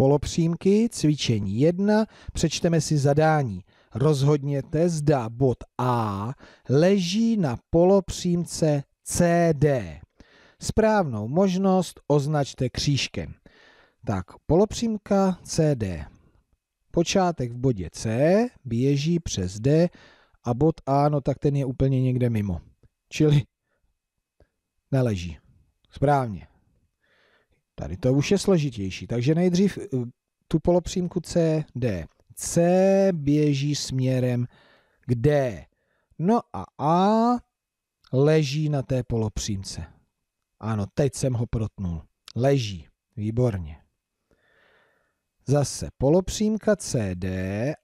polopřímky, cvičení 1, přečteme si zadání. Rozhodněte, zda bod A leží na polopřímce CD. Správnou možnost označte křížkem. Tak, polopřímka CD. Počátek v bodě C běží přes D a bod A, no tak ten je úplně někde mimo. Čili neleží. Správně. Tady to už je složitější, takže nejdřív eh, tu polopřímku C, D. C běží směrem k D. No a A leží na té polopřímce. Ano, teď jsem ho protnul. Leží. Výborně. Zase polopřímka CD,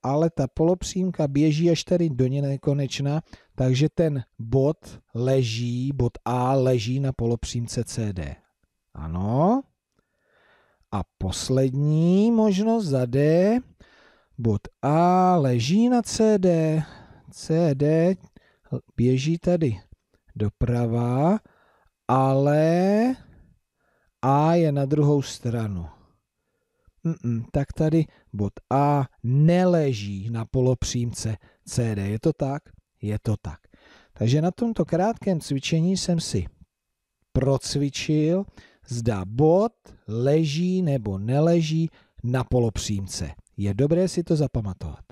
ale ta polopřímka běží až tady do nekonečna, takže ten bod leží, bod A leží na polopřímce CD. Ano. A poslední možnost za D, bod A leží na CD, CD běží tady doprava, ale A je na druhou stranu. Mm-mm, tak tady bod A neleží na polopřímce CD. Je to tak? Je to tak. Takže na tomto krátkém cvičení jsem si procvičil zda bod leží nebo neleží na polopřímce. Je dobré si to zapamatovat.